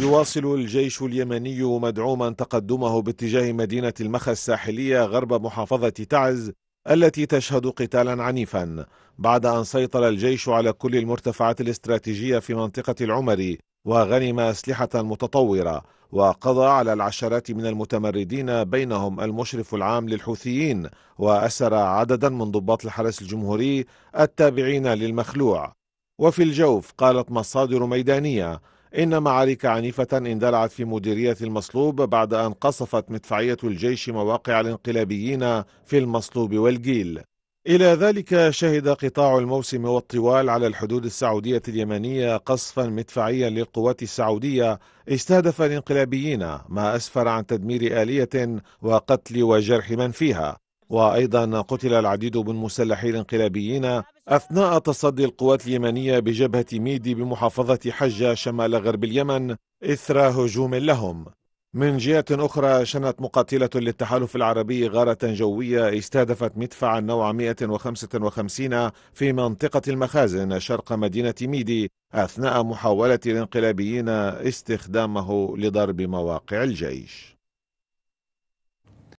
يواصل الجيش اليمني مدعوما تقدمه باتجاه مدينة المخا الساحلية غرب محافظة تعز التي تشهد قتالا عنيفا بعد أن سيطر الجيش على كل المرتفعات الاستراتيجية في منطقة العمري وغنم أسلحة متطورة وقضى على العشرات من المتمردين بينهم المشرف العام للحوثيين وأسر عددا من ضباط الحرس الجمهوري التابعين للمخلوع وفي الجوف قالت مصادر ميدانية إن معارك عنيفة اندلعت في مديرية المصلوب بعد أن قصفت مدفعية الجيش مواقع الانقلابيين في المصلوب والجيل إلى ذلك شهد قطاع الموسم والطوال على الحدود السعودية اليمنية قصفا مدفعيا للقوات السعودية استهدف الانقلابيين ما أسفر عن تدمير آلية وقتل وجرح من فيها وأيضا قتل العديد من مسلحي الانقلابيين أثناء تصدي القوات اليمنية بجبهة ميدي بمحافظة حجة شمال غرب اليمن إثر هجوم لهم من جهة أخرى شنت مقاتلة للتحالف العربي غارة جوية استهدفت مدفعا نوع 155 في منطقة المخازن شرق مدينة ميدي أثناء محاولة الانقلابيين استخدامه لضرب مواقع الجيش